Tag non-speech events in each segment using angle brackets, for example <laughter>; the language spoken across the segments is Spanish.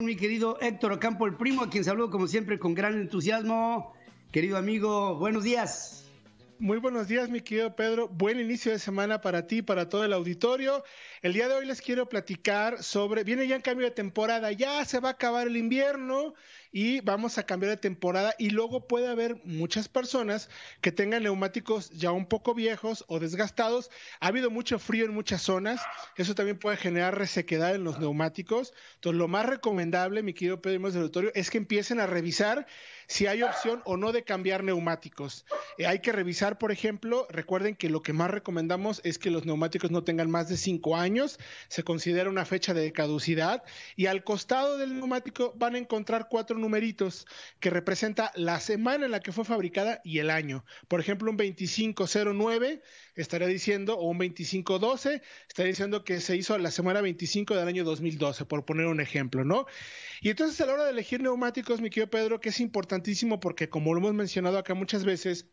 mi querido Héctor Ocampo, el primo, a quien saludo como siempre con gran entusiasmo. Querido amigo, buenos días. Muy buenos días, mi querido Pedro. Buen inicio de semana para ti, y para todo el auditorio. El día de hoy les quiero platicar sobre, viene ya en cambio de temporada, ya se va a acabar el invierno y vamos a cambiar de temporada y luego puede haber muchas personas que tengan neumáticos ya un poco viejos o desgastados. Ha habido mucho frío en muchas zonas, eso también puede generar resequedad en los neumáticos. Entonces, lo más recomendable, mi querido Pedro y del auditorio, es que empiecen a revisar si hay opción o no de cambiar neumáticos. Eh, hay que revisar por ejemplo, recuerden que lo que más recomendamos es que los neumáticos no tengan más de cinco años, se considera una fecha de caducidad y al costado del neumático van a encontrar cuatro numeritos que representa la semana en la que fue fabricada y el año. Por ejemplo, un 2509 estaría diciendo, o un 2512, estaría diciendo que se hizo la semana 25 del año 2012, por poner un ejemplo, ¿no? Y entonces a la hora de elegir neumáticos, mi querido Pedro, que es importantísimo porque como lo hemos mencionado acá muchas veces,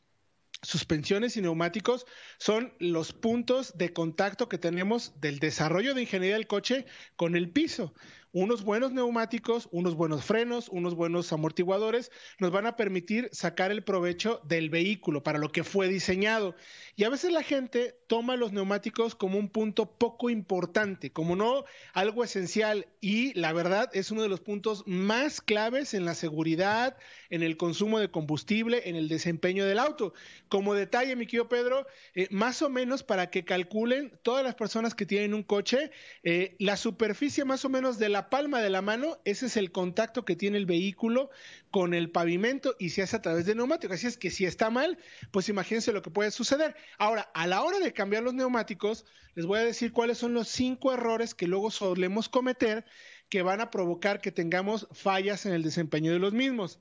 suspensiones y neumáticos son los puntos de contacto que tenemos del desarrollo de ingeniería del coche con el piso unos buenos neumáticos, unos buenos frenos, unos buenos amortiguadores, nos van a permitir sacar el provecho del vehículo para lo que fue diseñado. Y a veces la gente toma los neumáticos como un punto poco importante, como no algo esencial y la verdad es uno de los puntos más claves en la seguridad, en el consumo de combustible, en el desempeño del auto. Como detalle, mi querido Pedro, eh, más o menos para que calculen todas las personas que tienen un coche, eh, la superficie más o menos de la palma de la mano, ese es el contacto que tiene el vehículo con el pavimento y se hace a través de neumáticos. Así es que si está mal, pues imagínense lo que puede suceder. Ahora, a la hora de cambiar los neumáticos, les voy a decir cuáles son los cinco errores que luego solemos cometer que van a provocar que tengamos fallas en el desempeño de los mismos.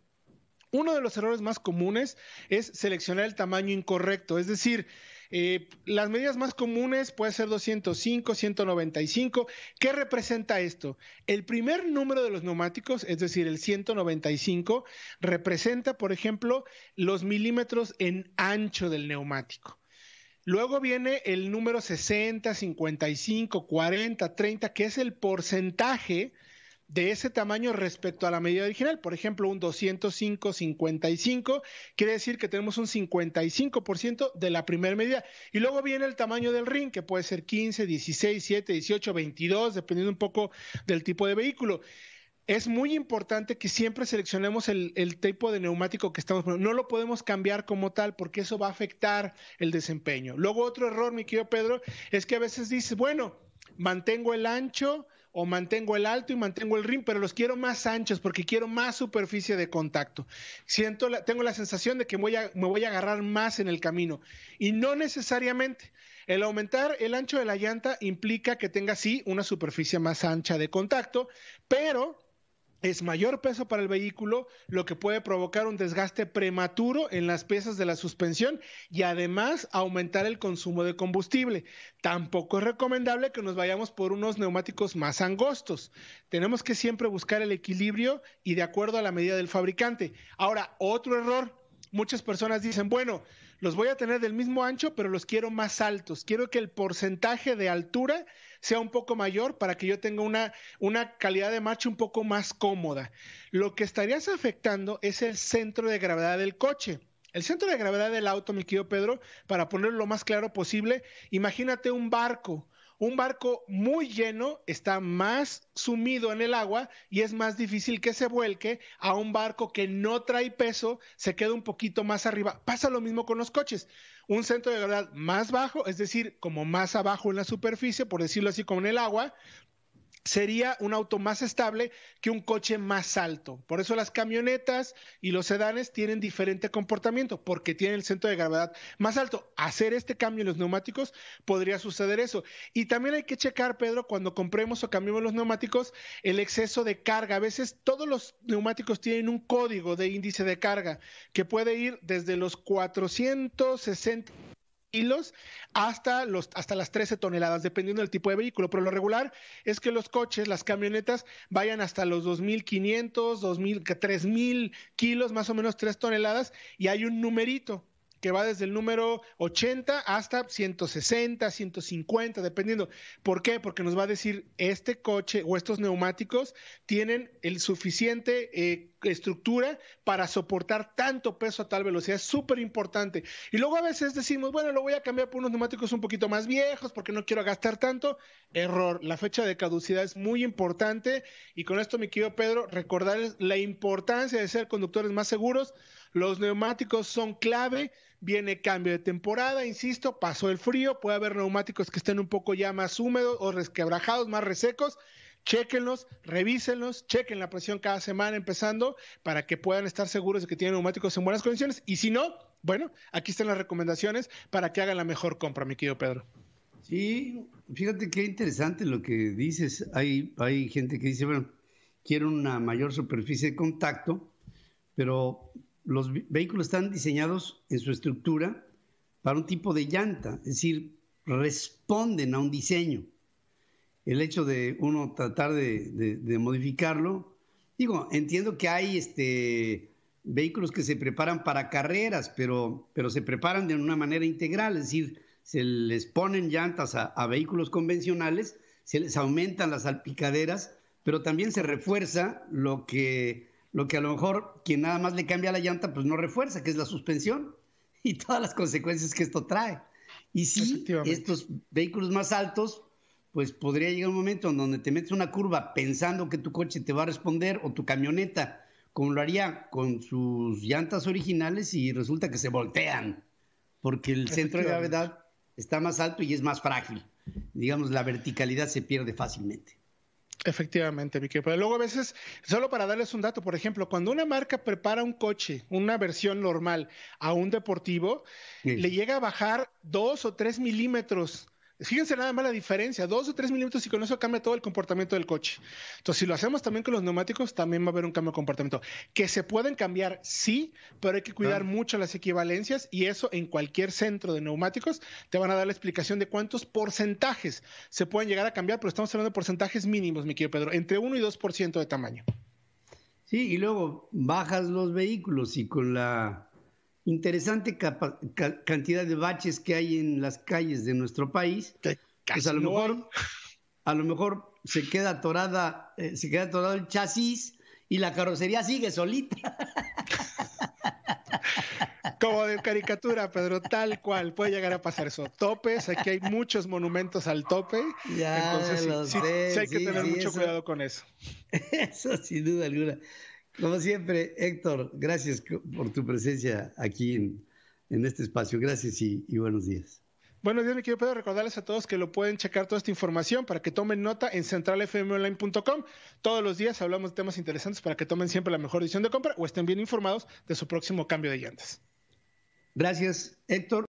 Uno de los errores más comunes es seleccionar el tamaño incorrecto, es decir, eh, las medidas más comunes puede ser 205, 195. ¿Qué representa esto? El primer número de los neumáticos, es decir, el 195, representa, por ejemplo, los milímetros en ancho del neumático. Luego viene el número 60, 55, 40, 30, que es el porcentaje de ese tamaño respecto a la medida original. Por ejemplo, un 205-55 quiere decir que tenemos un 55% de la primera medida. Y luego viene el tamaño del ring, que puede ser 15, 16, 7, 18, 22, dependiendo un poco del tipo de vehículo. Es muy importante que siempre seleccionemos el, tipo de neumático que estamos poniendo. No lo podemos cambiar como tal porque eso va a afectar el desempeño. Luego otro error, mi querido Pedro, es que a veces dices, bueno, mantengo el ancho, o mantengo el alto y mantengo el rim, pero los quiero más anchos porque quiero más superficie de contacto. Siento la, tengo la sensación de que voy me voy a agarrar más en el camino y no necesariamente. El aumentar el ancho de la llanta implica que tenga sí una superficie más ancha de contacto, pero es mayor peso para el vehículo, lo que puede provocar un desgaste prematuro en las piezas de la suspensión y además aumentar el consumo de combustible. Tampoco es recomendable que nos vayamos por unos neumáticos más angostos. Tenemos que siempre buscar el equilibrio y de acuerdo a la medida del fabricante. Ahora, otro error, muchas personas dicen, bueno, los voy a tener del mismo ancho, pero los quiero más altos. Quiero que el porcentaje de altura sea un poco mayor para que yo tenga una, calidad de marcha un poco más cómoda. Lo que estarías afectando es el centro de gravedad del coche. El centro de gravedad del auto, mi querido Pedro, para ponerlo lo más claro posible, imagínate un barco un barco muy lleno está más sumido en el agua y es más difícil que se vuelque a un barco que no trae peso, se queda un poquito más arriba. Pasa lo mismo con los coches. Un centro de gravedad más bajo, es decir, como más abajo en la superficie, por decirlo así, como en el agua, sería un auto más estable que un coche más alto. Por eso las camionetas y los sedanes tienen diferente comportamiento, porque tienen el centro de gravedad más alto. Hacer este cambio en los neumáticos podría suceder eso. Y también hay que checar, Pedro, cuando compremos o cambiemos los neumáticos, el exceso de carga. A veces todos los neumáticos tienen un código de índice de carga que puede ir desde los 460 kilos hasta, los, hasta las 13 toneladas, dependiendo del tipo de vehículo. Pero lo regular es que los coches, las camionetas, vayan hasta los 2.500, 2.000, 3.000 kilos, más o menos 3 toneladas, y hay un numerito que va desde el número 80 hasta 160, 150, dependiendo. ¿Por qué? Porque nos va a decir, este coche o estos neumáticos tienen el suficiente eh, estructura para soportar tanto peso a tal velocidad. Es súper importante. Y luego a veces decimos, bueno, lo voy a cambiar por unos neumáticos un poquito más viejos porque no quiero gastar tanto. Error. La fecha de caducidad es muy importante. Y con esto, mi querido Pedro, recordarles la importancia de ser conductores más seguros los neumáticos son clave, viene cambio de temporada, insisto, pasó el frío, puede haber neumáticos que estén un poco ya más húmedos o resquebrajados, más resecos. Chequenlos, revísenlos, chequen la presión cada semana empezando para que puedan estar seguros de que tienen neumáticos en buenas condiciones. Y si no, bueno, aquí están las recomendaciones para que hagan la mejor compra, mi querido Pedro. Sí, fíjate qué interesante lo que dices. Hay, hay gente que dice, bueno, quiero una mayor superficie de contacto, pero los vehículos están diseñados en su estructura para un tipo de llanta, es decir, responden a un diseño. El hecho de uno tratar de, modificarlo, digo, entiendo que hay este, vehículos que se preparan para carreras, pero, se preparan de una manera integral, es decir, se les ponen llantas a, a vehículos convencionales, se les aumentan las salpicaderas, pero también se refuerza lo que lo que a lo mejor quien nada más le cambia la llanta, pues no refuerza, que es la suspensión <laughs> y todas las consecuencias que esto trae. Y si estos vehículos más altos, pues podría llegar un momento en donde te metes una curva pensando que tu coche te va a responder o tu camioneta, como lo haría con sus llantas originales y resulta que se voltean, porque el centro de gravedad está más alto y es más frágil. Digamos, la verticalidad se pierde fácilmente. Efectivamente, Vicky. Pero luego a veces, solo para darles un dato, por ejemplo, cuando una marca prepara un coche, una versión normal a un deportivo, le llega a bajar dos o tres milímetros Fíjense nada más la diferencia, dos o tres milímetros y con eso cambia todo el comportamiento del coche. Entonces, si lo hacemos también con los neumáticos, también va a haber un cambio de comportamiento. Que se pueden cambiar, sí, pero hay que cuidar mucho las equivalencias y eso en cualquier centro de neumáticos te van a dar la explicación de cuántos porcentajes se pueden llegar a cambiar, pero estamos hablando de porcentajes mínimos, mi querido Pedro, entre 1 y 2% de tamaño. Sí, y luego bajas los vehículos y con la interesante cantidad de baches que hay en las calles de nuestro país. Pues a lo mejor, a lo mejor se queda atorada, eh, se queda atorado el chasis y la carrocería sigue solita. Como de caricatura, Pedro, tal cual, puede llegar a pasar eso. Topes, aquí hay muchos monumentos al tope. Ya, entonces sí, hay que tener mucho cuidado con eso. <laughs> Eso, sin duda alguna. Como siempre, Héctor, gracias por tu presencia aquí en, este espacio. Gracias y, buenos días. Buenos días, mi querido Recordarles a todos que lo pueden checar toda esta información para que tomen nota en centralfmonline.com. Todos los días hablamos de temas interesantes para que tomen siempre la mejor decisión de compra o estén bien informados de su próximo cambio de llantas. Gracias, Héctor.